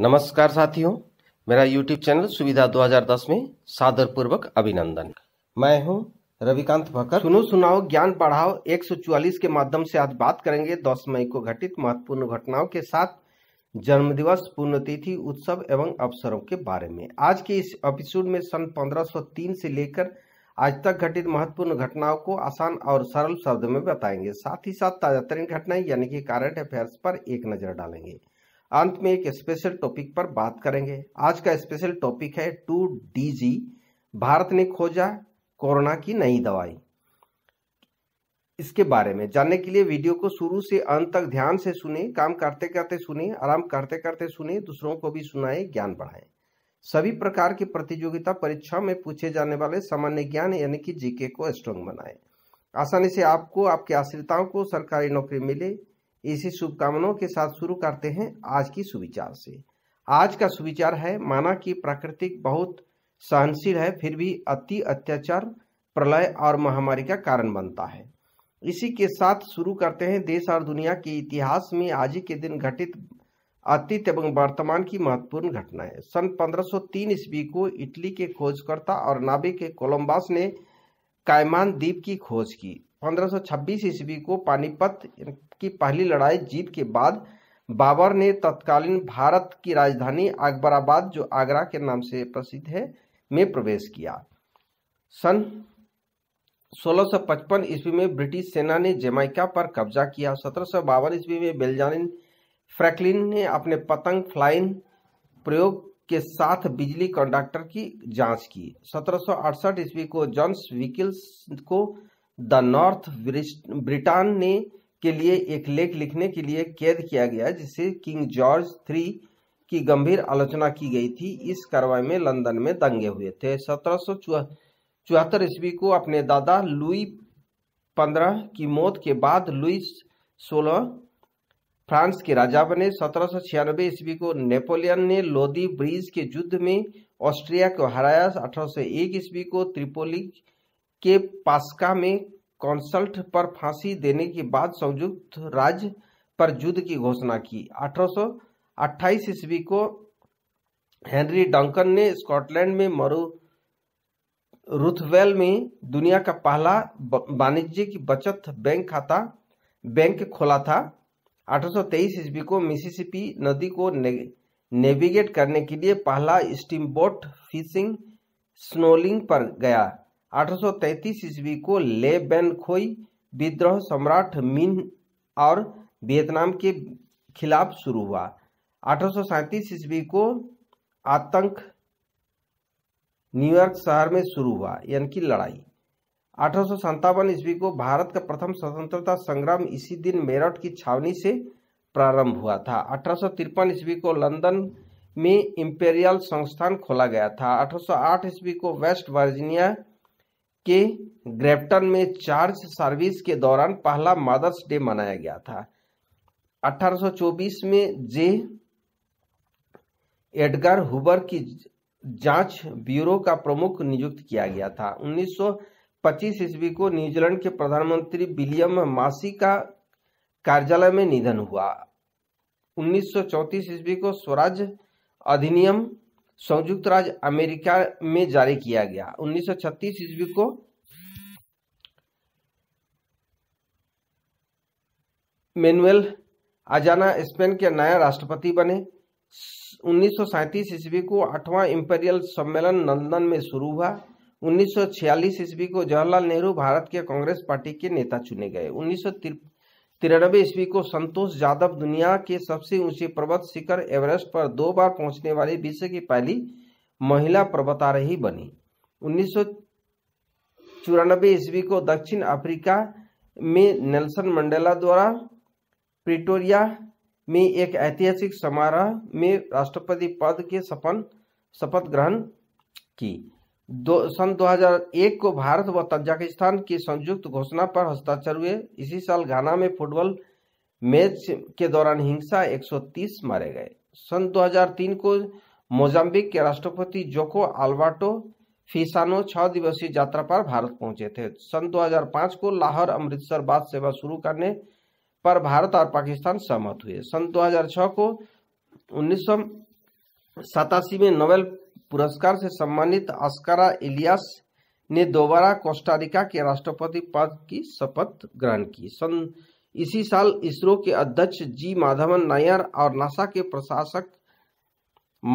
नमस्कार साथियों मेरा यूट्यूब चैनल सुविधा 2010 में सादर पूर्वक अभिनंदन मैं हूं रविकांत भकर सुनो सुनाओ ज्ञान बढ़ाओ एक के माध्यम से आज बात करेंगे 10 मई को घटित महत्वपूर्ण घटनाओं के साथ जन्मदिवस पुण्यतिथि उत्सव एवं अवसरों के बारे में आज के इस एपिसोड में सन 1503 से लेकर आज तक घटित महत्वपूर्ण घटनाओं को आसान और सरल शब्द में बताएंगे साथ ही साथ ताजातरीन घटनाएं यानी कि करंट अफेयर्स पर एक नजर डालेंगे अंत में एक स्पेशल टॉपिक पर बात करेंगे आज का स्पेशल टॉपिक है टू डी भारत ने खोजा कोरोना की नई दवाई इसके बारे में जानने के लिए वीडियो को शुरू से अंत तक ध्यान से सुने काम करते करते सुने आराम करते करते सुने दूसरों को भी सुनाए ज्ञान बढ़ाएं सभी प्रकार की प्रतियोगिता परीक्षा में पूछे जाने वाले सामान्य ज्ञान यानी कि जीके को स्ट्रॉन्ग बनाएं आसानी से आपको आपके आश्रिताओं को सरकारी नौकरी मिले इसी शुभकामनाओं के साथ शुरू करते हैं आज की सुविचार से आज का सुविचार है माना कि प्राकृतिक बहुत सहनशील है फिर भी अति अत्याचार प्रलय और महामारी का कारण बनता है इसी के साथ शुरू करते हैं देश और दुनिया के इतिहास में आज ही के दिन घटित अतीत एवं वर्तमान की महत्वपूर्ण घटनाएं सन 1503 ईस्वी को इटली के खोजकर्ता और के कोलम्बास ने कायमान द्वीप की खोज की 1526 ईस्वी को पानीपत की पहली लड़ाई जीत के बाद बाबर ने तत्कालीन भारत की राजधानी अकबराबाद जो आगरा के नाम से प्रसिद्ध है में प्रवेश किया सन 1655 ईस्वी में ब्रिटिश सेना ने जमैका पर कब्जा किया सत्रह ईस्वी में बेल्जानिन फ्रैंकलिन ने अपने पतंग फ्लाइन प्रयोग के साथ बिजली कंडक्टर की जांच की सत्रह ईस्वी को जॉन्स विकिल्स को द नॉर्थ ब्रिटान ने के लिए एक लेख लिखने के लिए कैद किया गया जिसे किंग जॉर्ज थ्री की गंभीर आलोचना की गई थी इस कार्रवाई में लंदन में दंगे हुए थे सत्रह चौहत्तर ईस्वी को अपने दादा लुई पंद्रह की मौत के बाद लुई सोलह फ्रांस के राजा बने सत्रह ईस्वी को नेपोलियन ने लोदी ब्रिज के युद्ध में ऑस्ट्रिया को हराया अठारह ईस्वी को त्रिपोली के पास्का में कॉन्सल्ट पर फांसी देने के बाद संयुक्त राज्य पर युद्ध की घोषणा की 1828 ईस्वी को हेनरी डंकन ने स्कॉटलैंड में मरु रुथवेल में दुनिया का पहला वाणिज्यिक बचत बैंक खाता बैंक खोला था 1823 ईस्वी को मिसिसिपी नदी को नेविगेट करने के लिए पहला स्टीमबोट फिशिंग स्नोलिंग पर गया 1833 ईस्वी को ले बैन खोई विद्रोह सम्राट मिन और वियतनाम के खिलाफ शुरू हुआ अठारह सौ ईस्वी को आतंक न्यूयॉर्क शहर में शुरू हुआ यानी कि लड़ाई अठारह सौ ईस्वी को भारत का प्रथम स्वतंत्रता संग्राम इसी दिन मेरठ की छावनी से प्रारंभ हुआ था अठारह ईस्वी को लंदन में इंपेरियल संस्थान खोला गया था 1808 ईस्वी को वेस्ट वर्जीनिया के ग्रेप्टन में चार्ज सर्विस के दौरान पहला मदर्स डे मनाया गया था 1824 में जे एडगर हुबर की जांच ब्यूरो का प्रमुख नियुक्त किया गया था 1925 ईस्वी को न्यूजीलैंड के प्रधानमंत्री विलियम मासी का कार्यालय में निधन हुआ 1934 ईस्वी को स्वराज अधिनियम संयुक्त राज्य अमेरिका में जारी किया गया 1936 ईस्वी को मेनुअल अजाना स्पेन के नया राष्ट्रपति बने उन्नीस ईस्वी को आठवां इंपीरियल सम्मेलन लंदन में शुरू हुआ 1946 ईस्वी को जवाहरलाल नेहरू भारत के कांग्रेस पार्टी के नेता चुने गए उन्नीस तिरानबे ईस्वी को संतोष यादव दुनिया के सबसे ऊंचे पर्वत शिखर एवरेस्ट पर दो बार पहुंचने वाली विश्व की पहली महिला पर्वतारोही बनी उन्नीस चौरानबे ईस्वी को दक्षिण अफ्रीका में नेल्सन मंडेला द्वारा प्रिटोरिया में एक ऐतिहासिक समारोह में राष्ट्रपति पद के सपन शपथ ग्रहण की दो सन 2001 को भारत व तजाकिस्तान की संयुक्त घोषणा पर हस्ताक्षर हुए इसी साल घाना में फुटबॉल मैच के दौरान हिंसा 130 मारे गए सन 2003 को मोजाम्बिक के राष्ट्रपति जोको अल्बर्टो फिसानो छह दिवसीय यात्रा पर भारत पहुंचे थे सन 2005 को लाहौर अमृतसर बाद सेवा शुरू करने पर भारत और पाकिस्तान सहमत हुए सन 2006 को उन्नीस में नोबेल पुरस्कार से सम्मानित अस्कारा इलियास ने दोबारा कोस्टारिका के राष्ट्रपति पद की शपथ ग्रहण की सन इसी साल इसरो के अध्यक्ष जी माधवन नायर और नासा के प्रशासक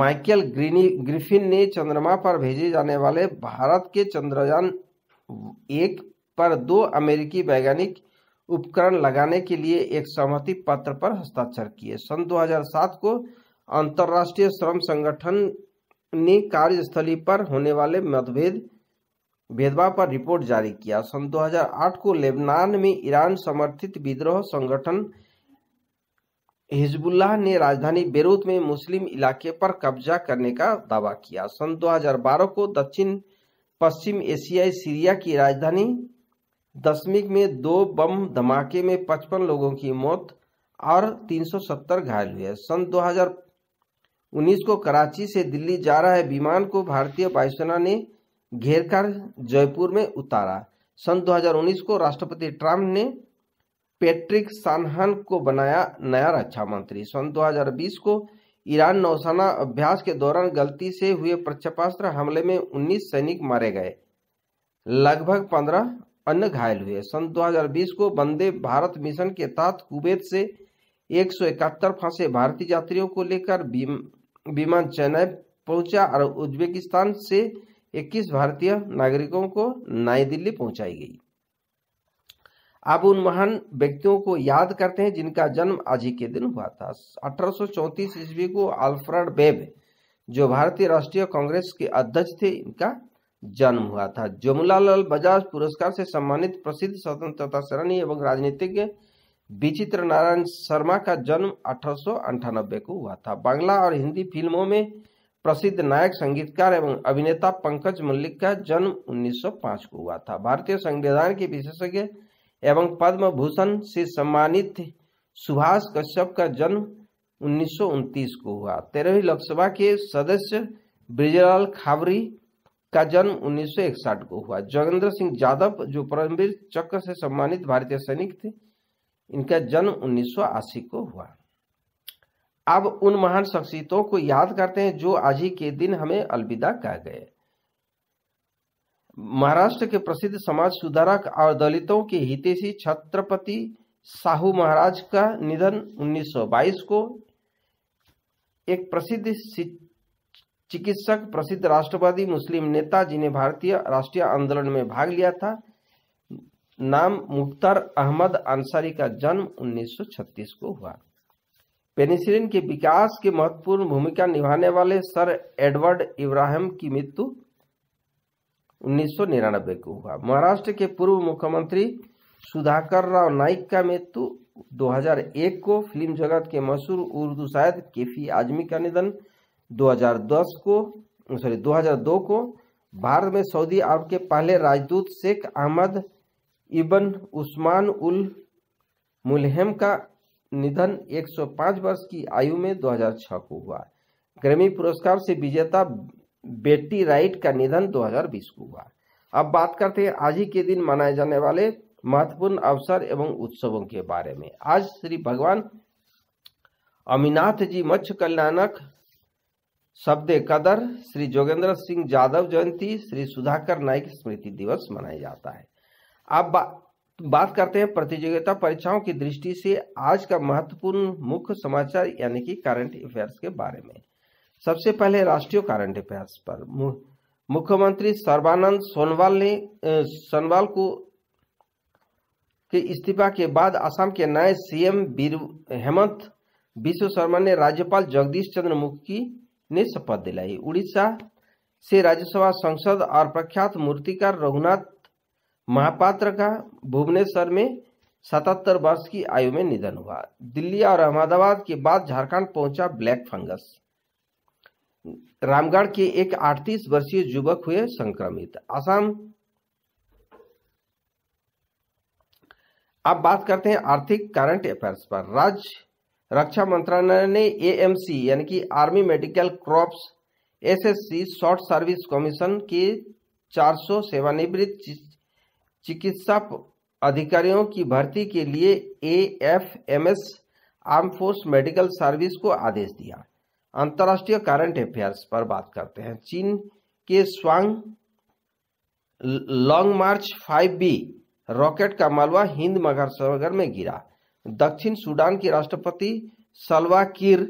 माइकल ग्रिफिन ने चंद्रमा पर भेजे जाने वाले भारत के चंद्रयान एक पर दो अमेरिकी वैज्ञानिक उपकरण लगाने के लिए एक सहमति पत्र पर हस्ताक्षर किए सन 2007 को अंतरराष्ट्रीय श्रम संगठन ने कार्यस्थली पर होने वाले मतभेद भेदभाव पर रिपोर्ट जारी किया सन 2008 को लेबनान में ईरान समर्थित विद्रोह संगठन हिजबुल्लाह ने राजधानी बेरूत में मुस्लिम इलाके पर कब्जा करने का दावा किया सन 2012 को दक्षिण पश्चिम एशियाई सीरिया की राजधानी दशमिक में दो बम धमाके में 55 लोगों की मौत और 370 घायल हुए सन उन्नीस को कराची से दिल्ली जा रहे विमान को भारतीय वायुसेना ने घेरकर जयपुर में उतारा सन 2019 को राष्ट्रपति ट्रंप ने पेट्रिक सानहन को बनाया नया रक्षा मंत्री सन 2020 को ईरान नौसेना अभ्यास के दौरान गलती से हुए प्रक्षेपास्त्र हमले में 19 सैनिक मारे गए लगभग 15 अन्य घायल हुए सन 2020 को वंदे भारत मिशन के तहत कुवैत से एक सौ फंसे भारतीय यात्रियों को लेकर विमान चेन्नई पहुंचा और उज्बेकिस्तान से 21 भारतीय नागरिकों को नई दिल्ली पहुंचाई गई अब उन महान व्यक्तियों को याद करते हैं जिनका जन्म आज ही के दिन हुआ था अठारह ईस्वी को अल्फ्रेड बेब जो भारतीय राष्ट्रीय कांग्रेस के अध्यक्ष थे इनका जन्म हुआ था जमुलाल बजाज पुरस्कार से सम्मानित प्रसिद्ध स्वतंत्रता सेनानी एवं राजनीतिज्ञ विचित्र नारायण शर्मा का जन्म अठारह को हुआ था बांग्ला और हिंदी फिल्मों में प्रसिद्ध नायक संगीतकार एवं अभिनेता पंकज मल्लिक का जन्म 1905 को हुआ था भारतीय संविधान के विशेषज्ञ एवं पद्म भूषण से सम्मानित सुभाष कश्यप का जन्म उन्नीस को हुआ तेरहवीं लोकसभा के सदस्य ब्रिजलाल खावरी का जन्म 1961 को हुआ जोगेंद्र सिंह यादव जो परमवीर चक्र से सम्मानित भारतीय सैनिक थे इनका जन्म उन्नीस को हुआ अब उन महान शख्सियतों को याद करते हैं जो आज ही के दिन हमें अलविदा कह गए महाराष्ट्र के प्रसिद्ध समाज सुधारक और दलितों के हितेशी छत्रपति साहू महाराज का निधन 1922 को एक प्रसिद्ध चिकित्सक प्रसिद्ध राष्ट्रवादी मुस्लिम नेता जिन्हें भारतीय राष्ट्रीय आंदोलन में भाग लिया था नाम मुख्तार अहमद अंसारी का जन्म 1936 को हुआ पेनिसिलिन के विकास की महत्वपूर्ण भूमिका निभाने वाले सर एडवर्ड इब्राहिम की मृत्यु 1999 को हुआ महाराष्ट्र के पूर्व मुख्यमंत्री सुधाकर राव नाइक का मृत्यु 2001 को फिल्म जगत के मशहूर उर्दू शायद केफी आजमी का निधन 2010 को सॉरी 2002 को भारत में सऊदी अरब के पहले राजदूत शेख अहमद इबन उस्मान उल मुलहम का निधन 105 वर्ष की आयु में 2006 को हुआ ग्रमी पुरस्कार से विजेता बेटी राइट का निधन 2020 को हुआ अब बात करते हैं आज ही के दिन मनाए जाने वाले महत्वपूर्ण अवसर एवं उत्सवों के बारे में आज श्री भगवान अमीनाथ जी मत्स्य कल्याणक शब्द कदर श्री जोगेंद्र सिंह यादव जयंती श्री सुधाकर नाइक स्मृति दिवस मनाया जाता है आप बा, बात करते हैं प्रतियोगिता परीक्षाओं की दृष्टि से आज का महत्वपूर्ण मुख्य समाचार यानी कि करंट अफेयर्स के बारे में सबसे पहले राष्ट्रीय करंट अफेयर्स पर मुख्यमंत्री सर्वानंद सोनवाल ने सोनवाल को के इस्तीफा के बाद असम के नए सीएम हेमंत विश्व शर्मा ने राज्यपाल जगदीश चंद्र मुखी ने शपथ दिलाई उड़ीसा से राज्यसभा सांसद और प्रख्यात मूर्तिकार रघुनाथ महापात्र का भुवनेश्वर में सतहत्तर वर्ष की आयु में निधन हुआ दिल्ली और अहमदाबाद के बाद झारखंड पहुंचा ब्लैक फंगस रामगढ़ के एक 38 वर्षीय युवक हुए संक्रमित आसाम अब बात करते हैं आर्थिक करंट अफेयर्स पर राज्य रक्षा मंत्रालय ने एएमसी यानी कि army medical corps SSC short service commission के चार सौ सेवानिवृत्त चिकित्सा अधिकारियों की भर्ती के लिए M S arm force medical service को आदेश दिया अंतर्राष्ट्रीय करंट अफेयर्स पर बात करते हैं चीन के स्वांग लॉन्ग मार्च बी रॉकेट का मालवा हिंद महासागर में गिरा दक्षिण सूडान के राष्ट्रपति सलवा किर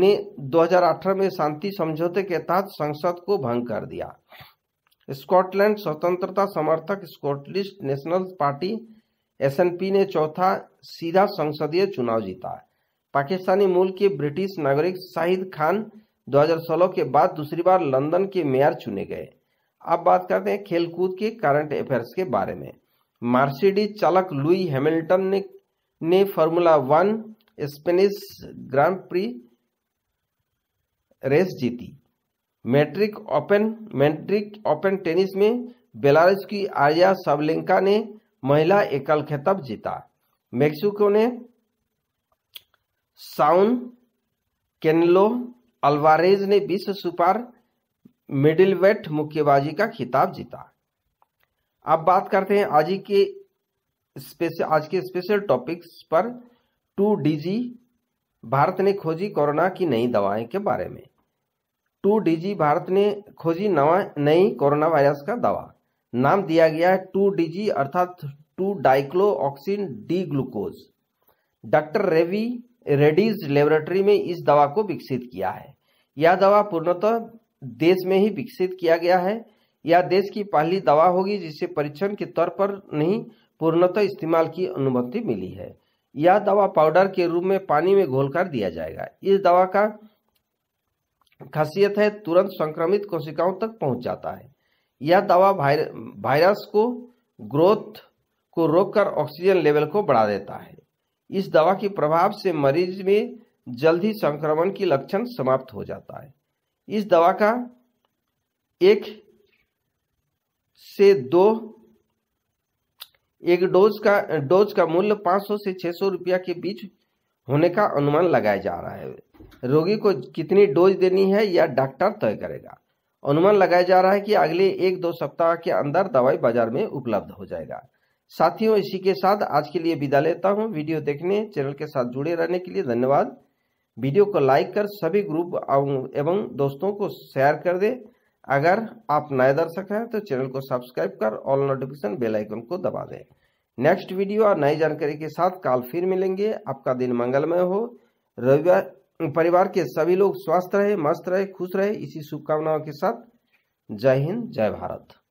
ने 2018 में शांति समझौते के तहत संसद को भंग कर दिया स्कॉटलैंड स्वतंत्रता समर्थक स्कॉटलिस्ट नेशनल पार्टी एस ने चौथा सीधा संसदीय चुनाव जीता पाकिस्तानी मूल के ब्रिटिश नागरिक शाहिद खान 2016 के बाद दूसरी बार लंदन के मेयर चुने गए अब बात करते हैं खेलकूद के करंट अफेयर्स के बारे में मार्सिडीज चालक लुई हैमिल्टन ने ने formula one Spanish grand prix race जीती Madrid open Madrid open tennis में बेलारूस की आर्या सबलिंका ने महिला एकल खिताब जीता मेक्सिको ने साउन केनलो अल्वारेज ने विश्व सुपर मिडिलवेट मुक्केबाजी का खिताब जीता अब बात करते हैं आज के स्पेशल आज के स्पेशल टॉपिक्स पर टू डीजी भारत ने खोजी कोरोना की नई दवाएं के बारे में टू डीजी भारत ने खोजी नवा नई कोरोना वायरस का दवा नाम दिया गया है टू डीजी अर्थात two deoxy D glucose doctor रेवी रेडीज लेबोरेटरी में इस दवा को विकसित किया है यह दवा पूर्णतः देश में ही विकसित किया गया है यह देश की पहली दवा होगी जिसे परीक्षण के तौर पर नहीं पूर्णतः इस्तेमाल की अनुमति मिली है यह दवा पाउडर के रूप में पानी में घोलकर दिया जाएगा इस दवा का खासियत है तुरंत संक्रमित कोशिकाओं तक पहुंच जाता है यह दवा वायरस को ग्रोथ को रोककर ऑक्सीजन लेवल को बढ़ा देता है इस दवा के प्रभाव से मरीज में जल्द ही संक्रमण की लक्षण समाप्त हो जाता है इस दवा का एक से दो एक डोज का डोज का मूल्य 500 से 600 रुपया के बीच होने का अनुमान लगाया जा रहा है रोगी को कितनी डोज देनी है यह डॉक्टर तय करेगा अनुमान लगाया जा रहा है कि अगले एक दो सप्ताह के अंदर दवाई बाजार में उपलब्ध हो जाएगा साथियों इसी के साथ आज के लिए विदा लेता हूँ वीडियो देखने चैनल के साथ जुड़े रहने के लिए धन्यवाद वीडियो को लाइक कर सभी ग्रुप एवं दोस्तों को शेयर कर दे अगर आप नए दर्शक हैं तो चैनल को सब्सक्राइब कर ऑल नोटिफिकेशन बेल आइकन को दबा दें नेक्स्ट वीडियो और नई जानकारी के साथ काल फिर मिलेंगे आपका दिन मंगलमय हो रविवार परिवार के सभी लोग स्वस्थ रहे मस्त रहे खुश रहे इसी शुभकामनाओं के साथ जय हिंद जय भारत